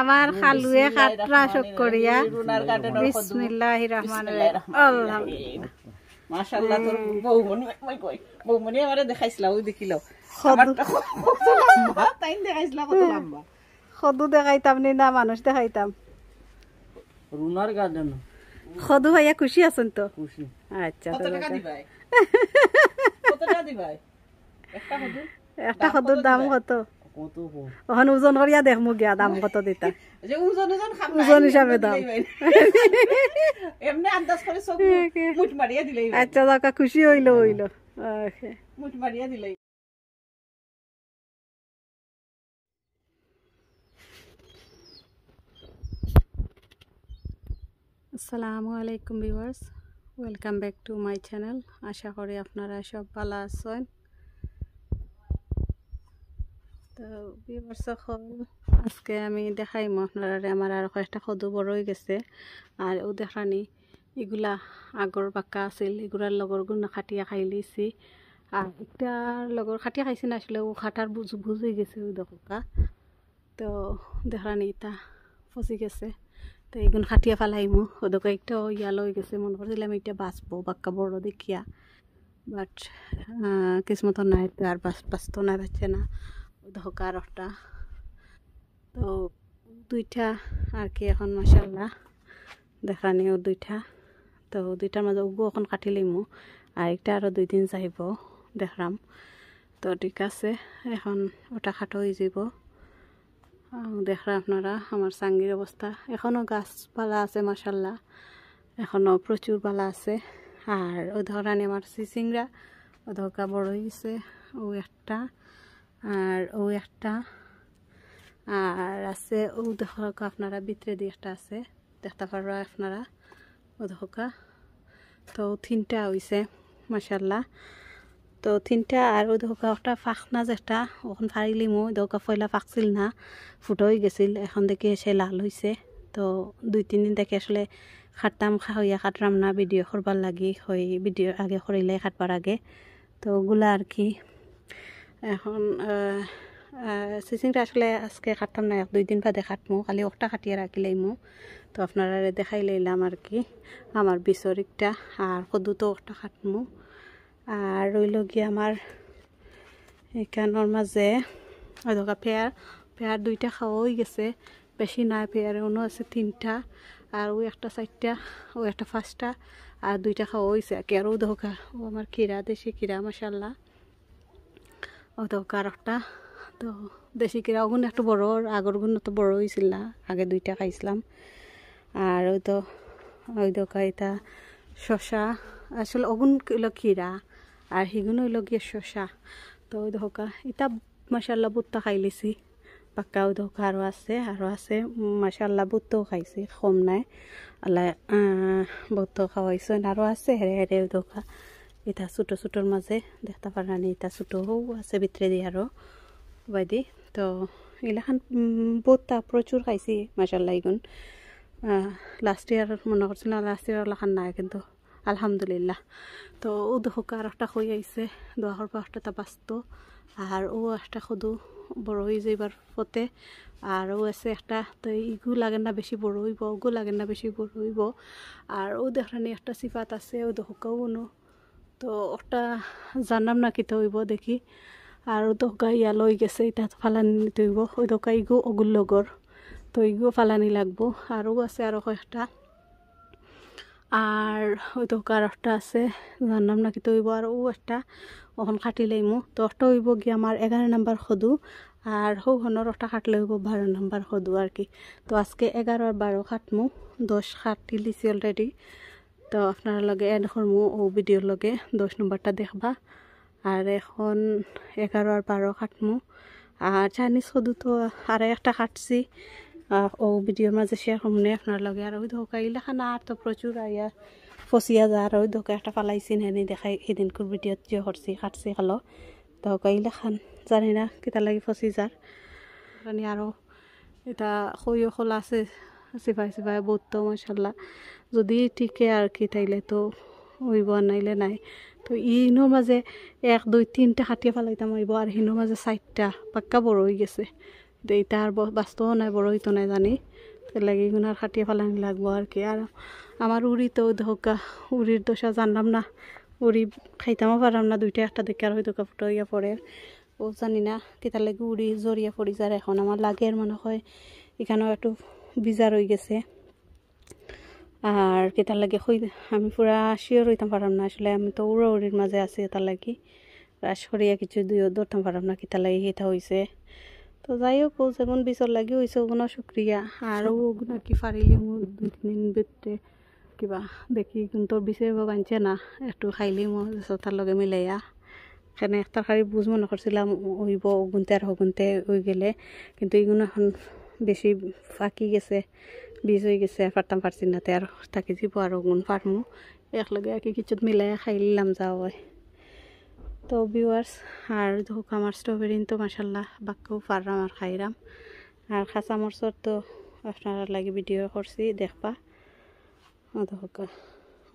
আমার খালুয়ে কাটরা শোক করিয়া বিসমিল্লাহ রহমান মাশাআল্লাহ তোর বৌমনি মই কই বৌমনি আমারে দেখাইছিলা ও দেখিল তাই দেখাইছিলা কত হ্যাঁ। লম্বা খদু দেখাইতাম নি না মানুষ দেখাইতাম রুনার গার্ডেন খদু ভাইয়া খুশি আছেন তো খুশি আচ্ছা কত টাকা দিবাই কত টাকা দিবাই একটা খদু একটা কদর দাম কত ওখান ওজন করিয়া দেখ মোক গিয়া দাম কত দিতা ওজন হিসাবে দাম আচ্ছা দাকা খুশি হইলো হইলো আসসালামু আলাইকুম viewers welcome back to my channel আশা করি আপনারা সব ভালো আছেন তো বিবৰ্চক হ'ল আজকে আমি দেখাই মহাৰে আমাৰ আৰু এটা সদু বৰৈ গৈছে আৰু উদেখাৰাণী এইগুলা আগৰ বাকা আছিল এইগুলাৰ লগৰ গুণ খাটিয়া খাই লৈছি আৰু এতিয়াৰ লগৰ খাটিয়া খাইছে নাছিলে খাটাৰ বুজ বুজ বুজি গৈছে উদকা তো দেখাৰাণী এটা ফচি গৈছে তো এইগুণ খাটিয়া ফালে আহিম উদকা এতিয়াও ইয়ালৈ গৈছে মন কৰিছিলে আমি এতিয়া বাচব বাক্কা বৰ দেখিয়া বাট কিছুমতো নাই আৰু বাচ বাচতো নাই বাচে না ধোকার একটা তো দুইটা আর কি এখন মশাল্লা দেখা নিও দুইটা তো দুইটার মাঝে উগু এখন কাটি লইমু আর একটা আরও দুই দিন যাইব দেখলাম তো ঠিক আছে এখন ওটা খাটো হয়ে যাব দেখলাম আপনারা আমার চাঙ্গির অবস্থা এখনও গাছপালা আছে মশাল্লা এখনও প্রচুর পালা আছে আর ওই ধরানি আমার সিসিংরা ও ধোকা বড় হয়েছে ও একটা আর ও একটা আর আছে ও দেখা আপনারা ভিতরে দিয়ে একটা আছে দেখতে পারবা আপনারা ও দেখা তো তিনটা হয়েছে মাসাল্লাহ তো তিনটা আর ওই দৌকা একটা ফাঁকনা যেটা ওখান ফারিলি মো দৌকা পয়লা ফাঁকছিল না ফুটোই গেছিল এখন দেখে সে লাল হয়েছে তো দুই তিন দিন দেখে আসলে খাটতাম খাওয়া খাটলাম না ভিডিও করবার লাগি হয়ে ভিডিও আগে করিলে খাটবার আগে তো ওগুলো আর কি এখন চিচিংটা আসলে আজকে কাটতাম নাই এক দুই দিন বাদে কাটমো কালি ওটা কাটিয়ে রাখিলাই মো তো আপনারা দেখাই লইলাম আর কি আমার বিচরিকটা আর কদুতো ওটা কাটমো আর রইল গিয়ে আমার এখানোর মাঝে অধকা পেয়ার পেয়ার দুইটা খাওয়াই গেছে বেশি নাই পেয়ার অনু আছে তিনটা আর ওই একটা চারটা ওই একটা পাঁচটা আর দুইটা খাওয়া হয়েছে আর কি আরও ধোকা ও আমার কিরা দেশে কিরা মশাল্লা দরকার একটা তো দেশি কিরা ওগুন মানে একটু বড় আগর গুণ তো বড় হয়েছিল না আগে দুইটা খাইছিলাম আর ওই তো ওই দোকাইতা শশা আসলে ওগুন হইল কিরা আর সিগুন হইল গিয়ে শশা তো ওই দোকা এটা মাসাল্লা বুতটা খাই লিছি পাক্কাও দোকা আরও আছে আরও আছে মাসাল্লা বুতটাও খাইছি কম নাই আল্লাহ বুতটাও খাওয়াইছেন আরও আছে হেরে হেরে দোকা এটা ছোটো ছোটোর মাঝে দেখতে পারেন এটা ছোটো হও আছে ভিতরে দিয়ে আরও বাইদি তো এলাখান বোতা প্রচুর খাইছি মাসাল্লাহ এগুন লাস্ট ইয়ার মনে করছিলাম লাস্ট ইয়ার লাখান নাই কিন্তু আলহামদুলিল্লাহ তো ও দেখো আর একটা হয়ে আইছে দোয়ার পর একটা তা বাঁচত আর ও একটা শুধু বড় হয়ে যাইবার পথে আর ও আছে একটা তো ইগু লাগে না বেশি বড় হইব ওগু লাগে না বেশি বড় হইব আর ও দেখানি একটা সিফাত আছে ও দেখো নো তো অটা জানাম না কিতা হইব দেখি আৰু দকা ইয়া লৈ গেছে ইতা ফালানি ধৰিব সেই দকা ইগো অগুল লগৰ তো ইগো ফালানি লাগব আৰু আছে আৰু এটা আৰু দকাৰ অটা আছে জানাম না কিতা হইব আৰু এটা অহন কাটি মোক তো অটা হইব কি আমাৰ এঘাৰ নম্বৰ সদু আৰু সৌখনৰ অটা কাটিলে হ'ব বাৰ নম্বৰ সদু আৰু কি তো আজকে এঘাৰ বাৰ সাত মোক দহ সাত তিলিছে অলৰেডি তো আপনার লগে এখন মো ও ভিডিওর লগে দশ নম্বরটা দেখবা আর এখন এগারো আর বারো কাটমু আর চাইনিজ সদু তো আর একটা কাটছি ও ভিডিওর মাঝে শেয়ার করমুনে আপনার লগে আর ওই ধোকা এগুলো খানা আর তো প্রচুর আইয়া ফসিয়া যা আর ওই ধোকা একটা পালাইছি নেনি দেখাই এদিন কোর ভিডিওত যে করছি কাটছি খালো তো কাইলে খান জানি না কেটা লাগে ফসি যার আরও এটা খৈও খোলা আছে সিফাই সিফাই বহুত মশাল্লা যদি ঠিকে আর কি তাইলে তো উইব নাইলে নাই তো ইনোর মাঝে এক দুই তিনটা খাটিয়ে ফেলাইতাম আইব আর হিনোর মাঝে চারটা পাক্কা বড় হয়ে গেছে তো এটা আর বাস্তবও নাই বড় হইতো নাই জানি লাগে আর খাটিয়ে ফেলানি লাগবো আর কি আর আমার উড়িতেও ধোকা উড়ির দোষা জানলাম না উড়ি খাইতামও পারলাম না দুইটা একটা দেখে আর হয়তো কাপড় ইয়া পড়ে ও জানি না কেতার লাগে উড়ি জড়িয়ে পড়ি যার এখন আমার লাগে মনে হয় এখানেও একটু ভিজা রয়ে গেছে আর কি লাগে লাগে আমি পুরা শিওর হইতাম পারাম না আসলে আমি তো উড়াউড়ির মাঝে আছি এটা লাগি রাস করিয়া কিছু দুইও ধরতাম পারাম না কি লাগে এটা হয়েছে তো যাই হোক যেমন বিচর লাগি হয়েছে ওগুলো শুক্রিয়া আর ওগুলো কি ফারিলি মোর দুই তিন বেটে কিবা দেখি কিন্তু বিচাৰিব বান্ধছে না এইটো খাইলি মই তাৰ লগে মিলাইয়া সেনে এক তৰকাৰী বুজ মনে কৰিছিলাম উইব উগুনতে আৰু হগুনতে উই গেলে কিন্তু এইগুণ এখন বেশি ফাঁকি গেছে বীজ হয়ে গেছে ফাটতাম পারছি না তো আর থাকি যাব আর গুণ ফার্মো একলগে আর কি কিছু মিলাই খাই নিলাম যাও তো বিওয়ার্স আর ধোক আমার স্ট্রবেরিন তো মাসাল্লাহ বাক্যও পারলাম আর খাইলাম আর খাঁচা মরচর তো আপনার লাগে ভিডিও করছি দেখবা ধোক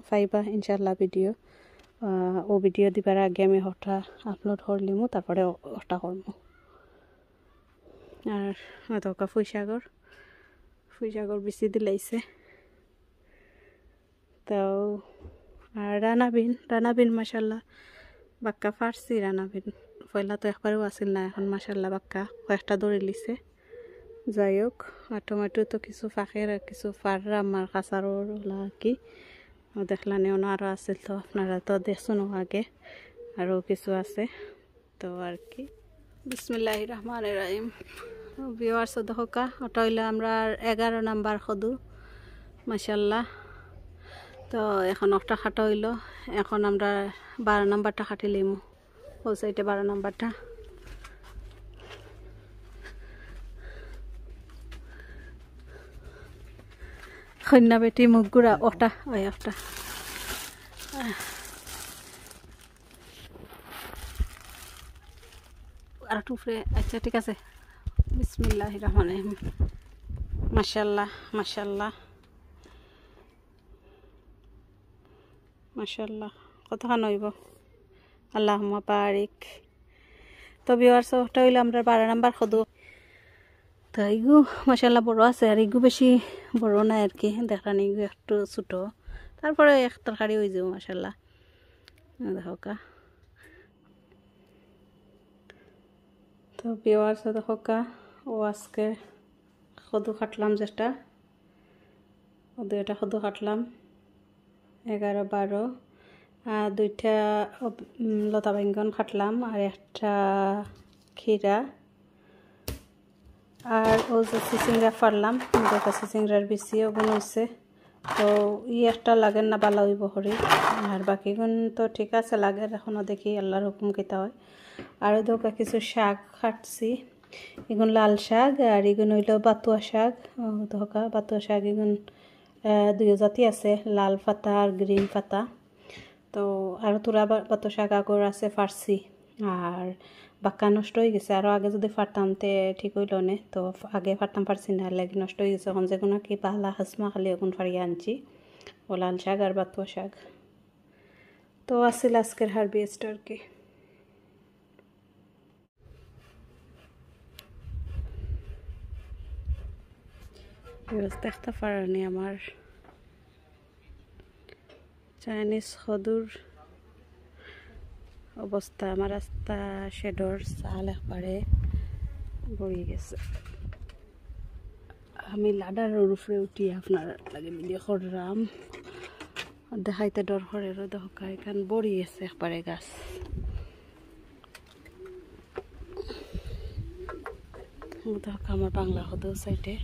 ফাইবা ইনশাল্লাহ ভিডিও ও ভিডিও দিবার আগে আমি হঠাৎ আপলোড করলিমো তারপরে হঠাৎ করবো আর অতকা ফুইসাগর ফুইসাগর বেশি দিলাইছে তাও আর রানাবিন রানাবিন মাসাল্লাহ বাক্কা ফার্সি রানাবিন পয়লা তো একবারও আসিল না এখন মাসাল্লাহ বাক্কা কয়েকটা ধরে লিছে যাই হোক আর টমেটো তো কিছু ফাঁকের কিছু ফাররা আমার কাঁচারও ওলা কি দেখলানে অন্য আরও আসিল তো আপনারা তো দেখছেন আগে আরও কিছু আছে তো আর কি বিসমিল্লাহ রহমান রাহিম বিয়াৰ ভিওয়াৰ সদহকা অটাইলে আমাৰ এগাৰো নাম্বাৰ সদু মাশাল্লাহ তো এখন অটা খাট হইল এখন আমাৰ বাৰ নাম্বাৰটা খাটি লিম পৌঁছাইতে বাৰ নাম্বাৰটা সৈন্য বেটি মুখ গুড়া অটা ওই অটা আৰ টুফৰে আচ্ছা ঠিক আছে বিসমিল্লাহ রহমান রহিম মাসাল্লাহ মাসাল্লাহ মাসাল্লাহ কতখান হইব আল্লাহ বারিক তো বিওয়ার সবটা হইলে আমরা বারো নাম্বার সদু তো ইগু মাসাল্লাহ বড় আছে আর ইগু বেশি বড় নাই আর কি দেখান ইগু একটু ছোটো তারপরে এক তরকারি হয়ে যাব মাসাল্লাহ দেখো কা তো বিওয়ার সদকা ও আজকে সদু খাটলাম যেটা দুইটা সদু খাটলাম এগারো বারো আর দুইটা লতা বেঙ্গন খাটলাম আর একটা ক্ষীরা আর ও যে চিচিংরা ফারলাম দুটা বেশি বিচিও বনাইছে তো ই একটা লাগে না বালা হইব হরি আর বাকিগুন তো ঠিক আছে লাগে এখনও দেখি আল্লাহর হুকুম কেতা হয় আর দেখো কিছু শাক খাটছি এগুন লাল শাক আর এগুন হইল বাতুয়া শাক ধকা বাতুয়া শাক এগুন দুই জাতি আছে লাল পাতা আর গ্রিন পাতা তো আর তোরা বাতুয়া শাক আগর আছে ফার্সি আর বাক্কা নষ্ট হয়ে গেছে আরও আগে যদি ফাটতাম তে ঠিক হইল নে তো আগে ফাটতাম পারছি না লাগে নষ্ট হয়ে গেছে এখন যে কোনো কি পাহলা হাসমা খালি এখন ফাড়িয়ে আনছি ও লাল শাক আর বাতুয়া শাক তো আসিল আজকের হারবি স্টার কি ইউজ দেখতে আমার চাইনিজ সদুর অবস্থা আমার রাস্তা শেডর চাল একবারে গড়িয়ে গেছে আমি লাডার উপরে উঠি আপনার লাগে ভিডিও করলাম দেখাইতে ডর করে দেখা এখান বড়ি গেছে একবারে গাছ দেখা আমার বাংলা হতেও সাইডে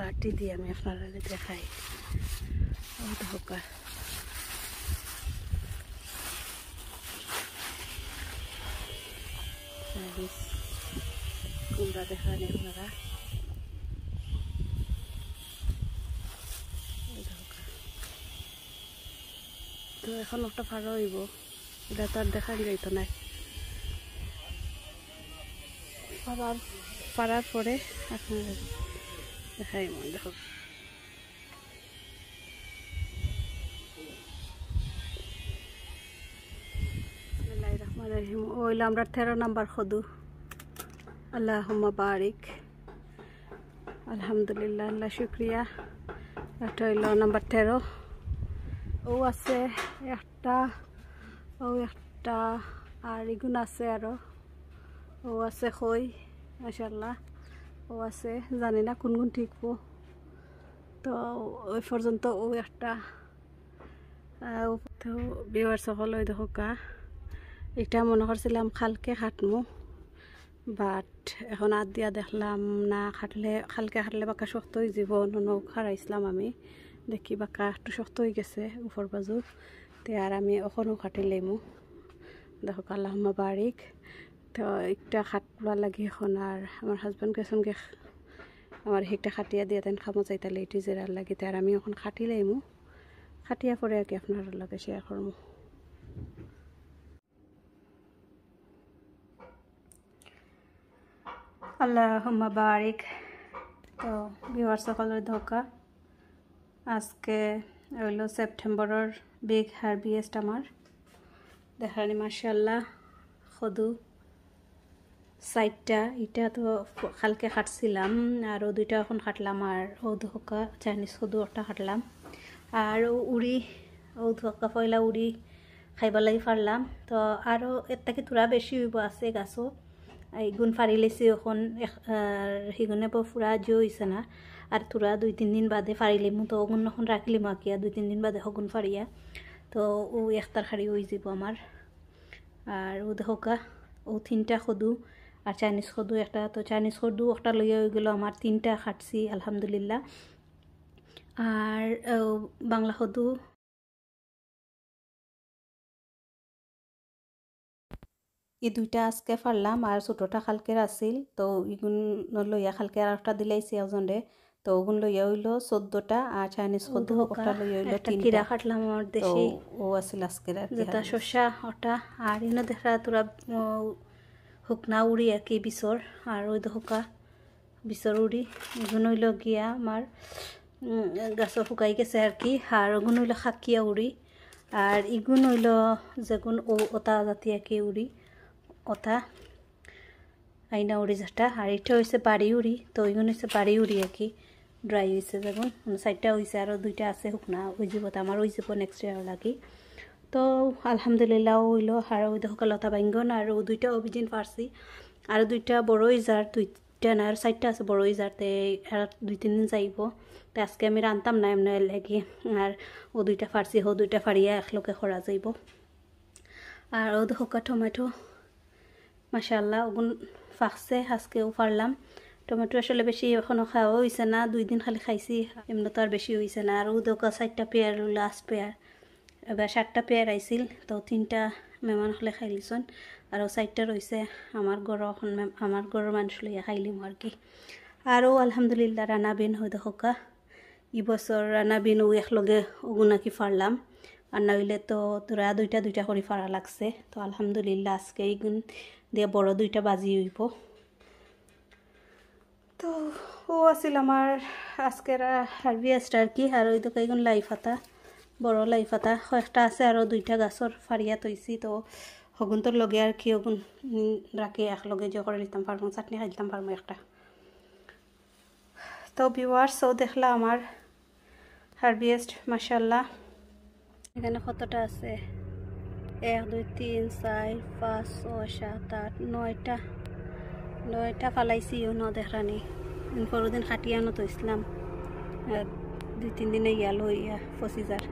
লাঠি দিয়ে আমি আপনার আগে দেখাই ধোকা কুমড়া দেখান আপনারা তো এখন একটা ফাড়া হইব এটা তো আর দেখা যাইতো ইয়ে নাই আবার পরে আপনারা Hey, my dog. ওই আমরা তেরো নাম্বার খুদু আল্লাহ বারিক আলহামদুলিল্লাহ আল্লাহ শুক্রিয়া হইল নাম্বার তেরো ও আছে একটা ও একটা আর ইগুন আছে আরো ও আছে হই মাসাল্লাহ ও আছে জানি না কোন কোন ঠিকব তো ওই পর্যন্ত ও একটা বিহার সকল ওই দেখা এটা মনে করছিলাম খালকে খাটমু বাট এখন আদ দিয়া দেখলাম না খাটলে খালকে খাটলে বাকা শক্ত হয়ে যাব ননৌ খারাইছিলাম আমি দেখি বাকাটো শক্ত হয়ে গেছে ওপর বাজু তে আর আমি ওখানেও খাটিলাম দেখো কালাম বাড়িক তো একটা খাট পোলা লাগে এখন আর আমার হাজব্যান্ড গেছনকে আমার একটা খাটিয়া দিয়ে তেন খামো চাই তাহলে এটি জেরার লাগে আর আমি এখন খাটি লাইমু খাটিয়া পরে আর কি আপনার লাগে শেয়ার করবো আল্লাহম্মা বারিক তো ভিওয়ার সকলের ধোকা আজকে হইল সেপ্টেম্বরের বিগ হারবিয়েস্ট আমার দেখানি মার্শাল্লাহ সদু সাইডটা এটা তো কালকে হাঁটছিলাম আরও দুইটা এখন হাঁটলাম আর ঔধু হকা চাইনিজ সদু একটা হাঁটলাম আর উড়ি ঔধু হকা ফয়লা উড়ি খাইব লাগি পারলাম তো আরও এর থেকে তোরা বেশি হইব আছে গাছও এইগুণ ফাড়ি লেছি এখন সিগুণে ফুৰা জিও হয়েছে না আর তোরা দুই তিন দিন বাদে মোৰ তো অগুণ এখন রাখিলিম আঁকিয়া দুই তিন দিন বাদে হগুণ ফাড়িয়া তো ও একতার খাড়ি হয়ে যাব আমার আর ও দেখা ও তিনটা সদু আর চাইনিজ কদু একটা তো চাইনিজ কদু একটা লইয়া ওইগুলো আমার তিনটা খাটছি আলহামদুলিল্লাহ আর বাংলা কদু এই দুইটা আজকে ফারলাম আর ছোটোটা খালকের আছিল তো ইগুন লইয়া খালকে আর একটা দিলাইছি এজনরে তো ওগুন লইয়া হইলো চোদ্দটা আর চাইনিজ কদু একটা লইয়া হইলো কিরা খাটলাম আমার দেশে ও আছিল আজকের আর শসা ওটা আর ইনো দেখা তোরা শুকনা উৰি একে বিচৰ আৰু শুকা বিচৰ উৰি গুণৈলগীয়া আমাৰ গছ শুকাই গৈছে আৰু কি আৰু গুণৈল শাকীয়া উৰি আৰু ইগুণ ইগুণৈল যেগুণ ঔ অতা জাতীয়াকে উৰি অতা আইনা উৰি যাতা আৰু এতিয়া হৈছে বাৰী উৰি তো ইগুণ হৈছে বাৰী উৰি আঁকি ড্ৰাই হৈছে যেগুণ চাৰিটা হৈছে আৰু দুইটা আছে শুকনা হৈ যাব আমাৰ হৈ যাব নেক্সট ইয়াৰ লাগি তো আলহামদুলিল্লাহ হইলো আর ওই লতা বাঙ্গন আর ও দুইটা অভিজিন পারছি আর দুইটা বড় ইজার দুইটা না আর চারটা আছে বড় ইজারতে আর দুই তিন দিন যাইব তো আজকে আমি রানতাম না এমনি লাগি আর ও দুইটা ফারছি হো দুইটা ফাড়িয়া একলোকে খরা যাইব আর ও দেখো টমেটো মাসাল্লাহ ওগুন ফাঁকছে আজকেও ফারলাম টমেটো আসলে বেশি এখনও খাওয়া হয়েছে না দুই দিন খালি খাইছি এমনি তো আর বেশি হয়েছে না আর ও দোকা চারটা পেয়ার লাস্ট পেয়ার এবার সাতটা পেয়ার আইছিল তো তিনটা মেমান হলে খাইলিছন আর চারটা রয়েছে আমার ঘর আমার ঘরের মানুষ লইয়া খাইলিম আর কি আরও আলহামদুলিল্লাহ বিন হয়ে দেখা ই বছর রানাবিনও একলগে ওগুনাকি ফারলাম আর নইলে তো তোরা দুইটা দুইটা করে ফাড়া লাগছে তো আলহামদুলিল্লাহ আজকে এইগুন দিয়ে বড় দুইটা বাজি হইব তো ও আছিল আমার আজকের হারভেস্ট আর কি আর ওই তো লাইফ লাইফাতা বড় লাই এটা একটা আছে আরও দুইটা গাছর ফাড়িয়া তৈছি তো হগুন্তর লগে আর কি হগুন রাখি একলগে যে করে নিতাম পারবো চাটনি খাই দিতাম পারবো একটা তো ভিওয়ার্সও দেখলা আমার হার্ভিয়েস্ট মাসাল্লাহ এখানে কতটা আছে এক দুই তিন চার পাঁচ ছয় সাত আট নয়টা নয়টা ফালাইছি ন দেখানি পরদিন খাটিয়ানো তো ইসলাম দুই তিন দিনে ইয়ালো ইয়া পঁচিশ হাজার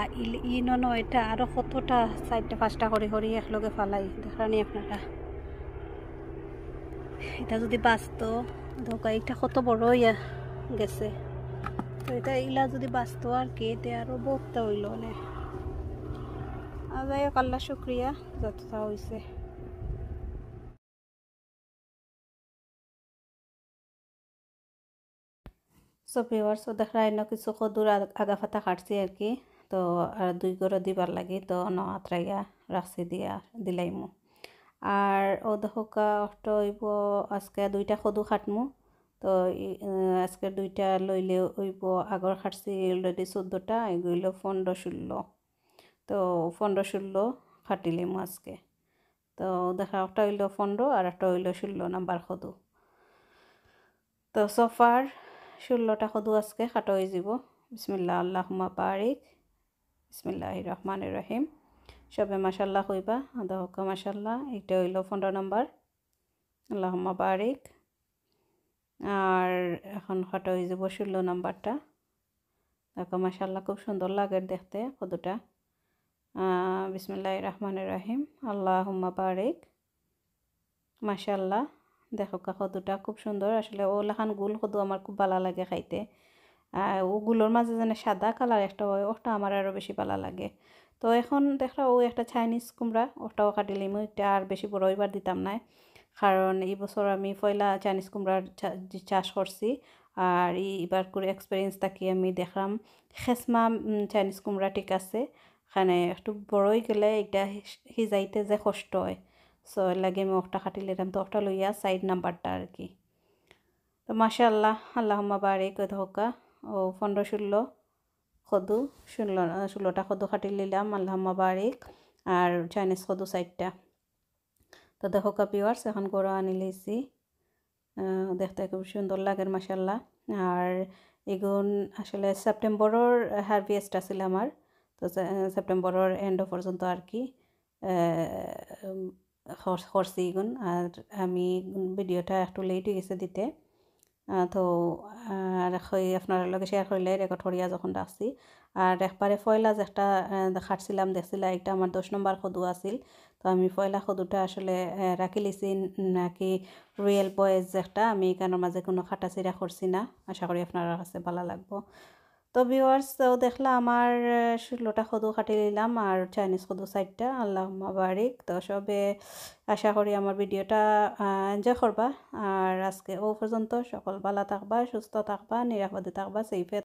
আর ই ন এটা আরও কতটা চারটা পাঁচটা করে হরি একলগে ফালাই দেখানি আপনারা এটা যদি বাঁচত ধোকা এটা কত বড় ইয়া গেছে তো এটা ইলা যদি বাঁচত আর কি এটা আরও বহুতটা হইল মানে যাই হোক আল্লাহ শুক্রিয়া যতটা হয়েছে সব ভিওয়ার্স দেখা এনে কিছু কদুর আগা ফাতা কাটছি আর কি তো আর দুই গড়ো দিবার লাগে তো ন আত্রাইয়া রাখছি দিয়া দিলাইমু আর ও দহকা অষ্ট হইব আজকে দুইটা সদু খাটমু তো আজকে দুইটা লইলে হইব আগর খাটছি অলরেডি চোদ্দোটা এগুলো পনেরো ষোলো তো পনেরো ষোলো খাটিলিম আজকে তো দেখা একটা হইল পনেরো আর একটা হইল ষোলো নাম্বার সদু তো সোফার ষোলোটা সদু আজকে খাটো হয়ে যাব বিসমিল্লা আল্লাহ পারিক বিসমিল্লাহ রহমান রহিম সবে মাসাল্লাহ হইবা আদা হক মাসাল্লাহ এটা হইল ফোনটা নাম্বার আল্লাহ বারিক আর এখন হঠাৎ হয়ে যাব ষোলো নাম্বারটা দেখো মাসাল্লাহ খুব সুন্দর লাগে দেখতে কতটা বিসমিল্লাহ রহমান রহিম আল্লাহম্মা বারিক মাসাল্লাহ দেখো কা কদুটা খুব সুন্দর আসলে ও লাখান গুল কত আমার খুব ভালো লাগে খাইতে ওগুলোর মাঝে যেন সাদা কালার একটা হয় ওটা আমার আরও বেশি ভালো লাগে তো এখন দেখা ও একটা চাইনিজ কুমড়া ওটাও কাটিলিম এটা আর বেশি বড় এবার দিতাম না কারণ এই বছর আমি পয়লা চাইনিজ কুমড়ার চাষ করছি আর এইবার করে এক্সপিরিয়েন্স থাকি আমি দেখলাম খেসমা চাইনিজ কুমড়া ঠিক আছে এখানে একটু বড়ই গেলে এটা সিজাইতে যে কষ্ট হয় সো লাগে আমি ওটা কাটি নিলাম তো ওটা লইয়া সাইড নাম্বারটা আর কি তো মাসা আল্লাহ আল্লাহ কে ধোকা ও পনেরো ষোলো খদু ষোলো ষোলোটা খদু খাটি নিলাম আল্লাহমা বারিক আর চাইনিজ খদু সাইডটা তো দেখো কাপিওয়ার্স এখন গরু আনি লিছি দেখতে খুব সুন্দর লাগে মাসাল্লাহ আর এগুন আসলে সেপ্টেম্বরের হারভেস্ট আছিল আমার তো সেপ্টেম্বরের এন্ড পর্যন্ত আর কি হর্সি গুণ আর আমি ভিডিওটা একটু লেট হয়ে গেছে দিতে তো আর আপনার লগে শেয়ার করলে রেকর্ড যখন ডাকছি আর একবারে ফয়লা যেটা খাটছিলাম দেখছিলাম এটা আমার দশ নম্বর খদু আছিল তো আমি ফয়লা খদুটা আসলে রাখি লিছি নাকি রুয়েল বয়েজ একটা আমি এখানের মাঝে কোনো খাটাচিরা করছি না আশা করি আপনার কাছে ভালো লাগবো তো ভিওয়ার্স তো দেখলাম আমার লোটা খদু কাটি নিলাম আর চাইনিজ খদু সাইডটা আল্লাহ মাবারিক তো সবে আশা করি আমার ভিডিওটা এনজয় করবা আর আজকে ও পর্যন্ত সকল ভালো থাকবা সুস্থ থাকবা নিরাপদে থাকবা সেইফে